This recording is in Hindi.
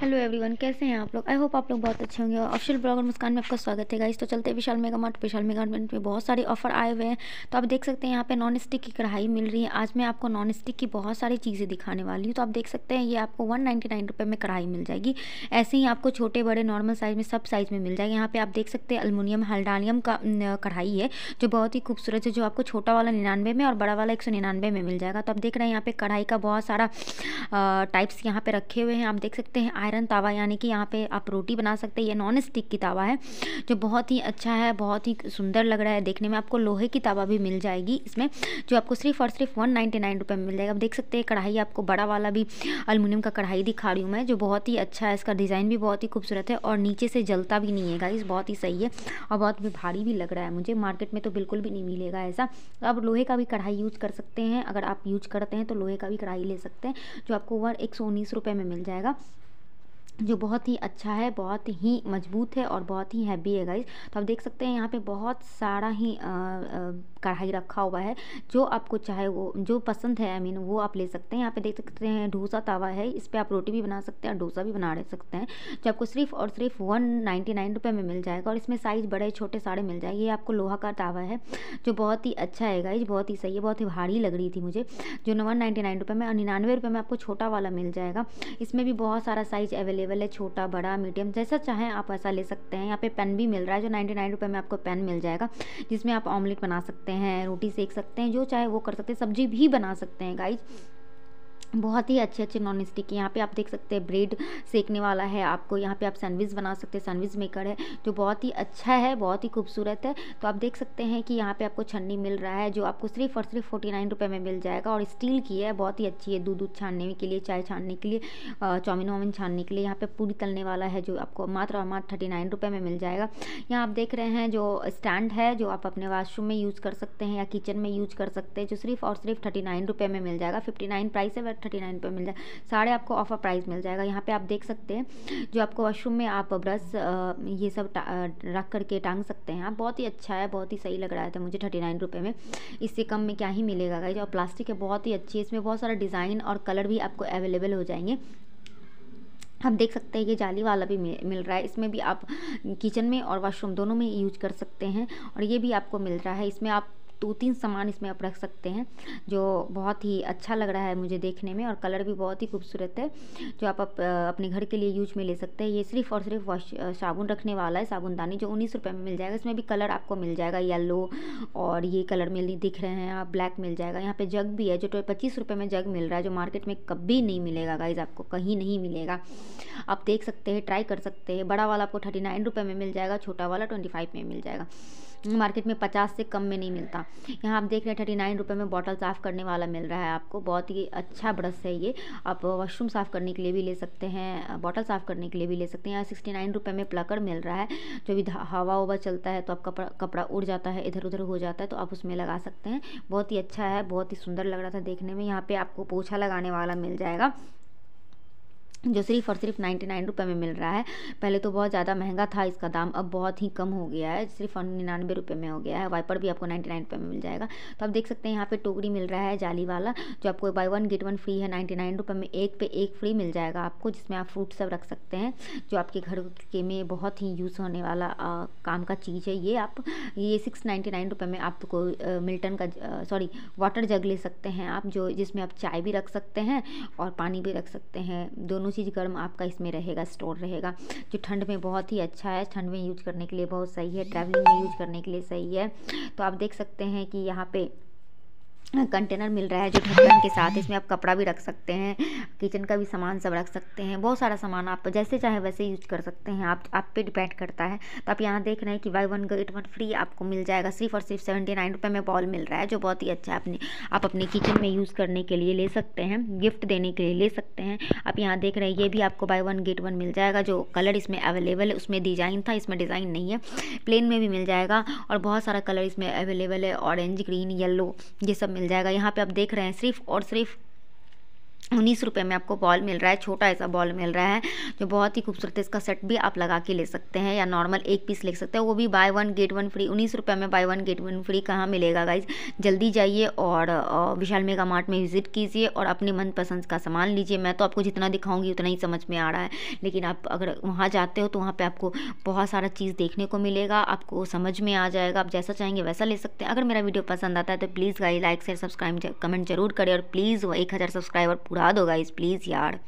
हेलो एवरीवन कैसे हैं आप लोग आई होप आप लोग बहुत अच्छे होंगे ऑफिशियल और मुस्कान में आपका स्वागत है गाइस तो चलते हैं Vishal Mega Mart Vishal Mega Mart में बहुत सारे ऑफर आए हुए हैं तो आप देख सकते हैं यहाँ पे नॉन स्टिक की कढ़ाई मिल रही है आज मैं आपको नॉन स्टिक की बहुत सारी चीज़ें दिखाने वाली हूँ तो आप देख सकते हैं ये आपको वन नाइन्टी में कढ़ाई मिल जाएगी ऐसे ही आपको छोटे बड़े नॉर्मल साइज़ में सब साइज़ में मिल जाएगी यहाँ पर आप देख सकते हैं अलमोनियम हल्डानियम का कढ़ाई है जो बहुत ही खूबसूरत है जो आपको छोटा वाला निन्यानवे में और बड़ा वाला एक में मिल जाएगा तो आप देख रहे हैं यहाँ पर कढ़ाई का बहुत सारा टाइप्स यहाँ पर रखे हुए हैं आप देख सकते हैं आयरन तावा यानी कि यहाँ पे आप रोटी बना सकते हैं ये नॉन स्टिक की तावा है जो बहुत ही अच्छा है बहुत ही सुंदर लग रहा है देखने में आपको लोहे की तावा भी मिल जाएगी इसमें जो आपको सिर्फ और सिर्फ वन नाइन्टी नाइन रुपये में मिल जाएगा आप देख सकते हैं कढ़ाई आपको बड़ा वाला भी अलमिनियम का कढ़ाई दिखा रही हूँ मैं जो बहुत ही अच्छा है इसका डिज़ाइन भी बहुत ही खूबसूरत है और नीचे से जलता भी नहीं है इस बहुत ही सही है और बहुत भी भारी भी लग रहा है मुझे मार्केट में तो बिल्कुल भी नहीं मिलेगा ऐसा आप लोहे का भी कढ़ाई यूज़ कर सकते हैं अगर आप यूज करते हैं तो लोहे का भी कढ़ाई ले सकते हैं जो आपको वन एक सौ उन्नीस रुपये में मिल जाएगा जो बहुत ही अच्छा है बहुत ही मजबूत है और बहुत ही हैवी है गाइस तो आप देख सकते हैं यहाँ पे बहुत सारा ही कढ़ाई रखा हुआ है जो आपको चाहे वो जो पसंद है आई I मीन mean, वो आप ले सकते हैं यहाँ पे देख सकते हैं डोसा तावा है इस पर आप रोटी भी बना सकते हैं और डोसा भी बना सकते हैं जो आपको सिर्फ और सिर्फ वन नाइन्टी में मिल जाएगा और इसमें साइज़ बड़े छोटे सारे मिल जाएंगे ये आपको लोहा का तावा है जो बहुत ही अच्छा है गाइज बहुत ही सही है बहुत ही भारी लग रही थी मुझे जो वन नाइन्टी में और निन्यानवे में आपको छोटा वाला मिल जाएगा इसमें भी बहुत सारा साइज़ अवेलेबल अवेलेबल है छोटा बड़ा मीडियम जैसा चाहें आप वैसा ले सकते हैं यहाँ पे पेन भी मिल रहा है जो नाइन्टी नाइन रुपये में आपको पेन मिल जाएगा जिसमें आप ऑमलेट बना सकते हैं रोटी सेक सकते हैं जो चाहे वो कर सकते हैं सब्जी भी बना सकते हैं गाइज बहुत ही अच्छे अच्छे नॉन स्टिक यहाँ पे आप देख सकते हैं ब्रेड सेकने वाला है आपको यहाँ पे आप सैंडविच बना सकते हैं सैंडविच मेकर है जो बहुत ही अच्छा है बहुत ही खूबसूरत है तो आप देख सकते हैं कि यहाँ पे आपको छन्नी मिल रहा है जो आपको सिर्फ और सिर्फ फोर्टी नाइन रुपये में मिल जाएगा और स्टील की है बहुत ही अच्छी है दूध दूध छानने के लिए चाय छानने के लिए चाउमिन वाउमिन छानने के लिए यहाँ पर पूरी तलने वाला है जो आपको मात्र और मात्र थर्टी नाइन रुपये में मिल जाएगा यहाँ आप देख रहे हैं जो स्टैंड है जो आप अपने वाशरूम में यूज़ कर सकते हैं या किचन में यूज कर सकते हैं जो सिर्फ और सिर्फ थर्टी नाइन रुपये में मिल जाएगा फिफ्टी नाइन प्राइस है थर्टी नाइन रुपये मिल जाए साढ़े आपको ऑफर प्राइस मिल जाएगा यहाँ पे आप देख सकते हैं जो आपको वॉशरूम में आप ब्रश ये सब रख करके टांग सकते हैं आप हाँ, बहुत ही अच्छा है बहुत ही सही लग रहा था तो मुझे थर्टी नाइन रुपये में इससे कम में क्या ही मिलेगा गाइज और प्लास्टिक है बहुत ही अच्छी है इसमें बहुत सारा डिज़ाइन और कलर भी आपको अवेलेबल हो जाएंगे आप देख सकते हैं ये जाली वाला भी मिल रहा है इसमें भी आप किचन में और वॉशरूम दोनों में यूज कर सकते हैं और ये भी आपको मिल रहा है इसमें आप दो तीन सामान इसमें आप रख सकते हैं जो बहुत ही अच्छा लग रहा है मुझे देखने में और कलर भी बहुत ही खूबसूरत है जो आप, अपने घर के लिए यूज में ले सकते हैं ये सिर्फ और सिर्फ वॉश साबुन रखने वाला है साबुनदानी जो उन्नीस रुपये में मिल जाएगा इसमें भी कलर आपको मिल जाएगा येलो और ये कलर मिल दिख रहे हैं आप ब्लैक मिल जाएगा यहाँ पे जग भी है जो पच्चीस रुपये में जग मिल रहा है जो मार्केट में कभी नहीं मिलेगा गाइज आपको कहीं नहीं मिलेगा आप देख सकते हैं ट्राई कर सकते हैं बड़ा वाला आपको थर्टी नाइन रुपये में मिल जाएगा छोटा वाला ट्वेंटी फाइव में मिल जाएगा मार्केट में पचास से कम में नहीं मिलता यहाँ आप देख रहे हैं थर्टी नाइन रुपये में बॉटल साफ़ करने वाला मिल रहा है आपको बहुत ही अच्छा ब्रश है ये आप वॉशरूम साफ़ करने के लिए भी ले सकते हैं बॉटल साफ़ करने के लिए भी ले सकते हैं यहाँ सिक्सटी नाइन रुपये में प्लकर मिल रहा है जो भी हवा ववा चलता है तो आप कपड़ा कपड़ा उड़ जाता है इधर उधर हो जाता है तो आप उसमें लगा सकते हैं बहुत ही अच्छा है बहुत ही सुंदर लग रहा था देखने में यहाँ पर आपको पोछा लगाने वाला मिल जाएगा जो सिर्फ और सिर्फ नाइन्टी नाइन रुपये में मिल रहा है पहले तो बहुत ज़्यादा महंगा था इसका दाम अब बहुत ही कम हो गया है सिर्फ और निन्यानवे रुपये में हो गया है वाइपर भी आपको नाइन्टी नाइन रुपये में मिल जाएगा तो आप देख सकते हैं यहाँ पे टोकरी मिल रहा है जाली वाला जो आपको buy one get one free है नाइन्टी नाइन रुपये में एक पे एक फ्री मिल जाएगा आपको जिसमें आप फ्रूट सब रख सकते हैं जो आपके घर के में बहुत ही यूज़ होने वाला आ, काम का चीज़ है ये आप ये सिक्स नाइन्टी नाइन रुपये में आपको मिल्टन का सॉरी वाटर जग ले सकते हैं आप जो जिसमें आप चाय भी रख सकते हैं और पानी भी रख सकते हैं दोनों दोनों चीज़ गर्म आपका इसमें रहेगा स्टोर रहेगा जो ठंड में बहुत ही अच्छा है ठंड में यूज करने के लिए बहुत सही है ट्रैवलिंग में यूज करने के लिए सही है तो आप देख सकते हैं कि यहाँ पर कंटेनर मिल रहा है जो ढक्कन के साथ इसमें आप कपड़ा भी रख सकते हैं किचन का भी सामान सब रख सकते हैं बहुत सारा सामान आप जैसे चाहे वैसे यूज कर सकते हैं आप आप पे डिपेंड करता है तो आप यहाँ देख रहे हैं कि buy one get one free आपको मिल जाएगा सिर्फ और सिर्फ सेवेंटी नाइन रुपये में बॉल मिल रहा है जो बहुत ही अच्छा है अपने आप अपने किचन में यूज़ करने के लिए ले सकते हैं गिफ्ट देने के लिए ले सकते हैं आप यहाँ देख रहे हैं ये भी आपको बाई वन गेट वन मिल जाएगा जो कलर इसमें अवेलेबल है उसमें डिज़ाइन था इसमें डिज़ाइन नहीं है प्लेन में भी मिल जाएगा और बहुत सारा कलर इसमें अवेलेबल है ऑरेंज ग्रीन येलो ये सब मिल जाएगा यहाँ पे आप देख रहे हैं सिर्फ और सिर्फ उन्नीस रुपये में आपको बॉल मिल रहा है छोटा ऐसा बॉल मिल रहा है जो बहुत ही खूबसूरत है इसका सेट भी आप लगा के ले सकते हैं या नॉर्मल एक पीस ले सकते हैं वो भी buy one get one free उन्नीस रुपये में buy one get one free कहाँ मिलेगा गाइज जल्दी जाइए और विशाल मेगा मार्ट में विजिट कीजिए और अपने मनपसंद का सामान लीजिए मैं तो आपको जितना दिखाऊँगी उतना ही समझ में आ रहा है लेकिन आप अगर वहाँ जाते हो तो वहाँ पर आपको बहुत सारा चीज़ देखने को मिलेगा आपको समझ में आ जाएगा आप जैसा चाहेंगे वैसा ले सकते हैं अगर मेरा वीडियो पसंद आता है तो प्लीज़ गाई लाइक शेयर सब्सक्राइब कमेंट जरूर करें और प्लीज़ एक सब्सक्राइबर उड़ा दो गाइस प्लीज़ यार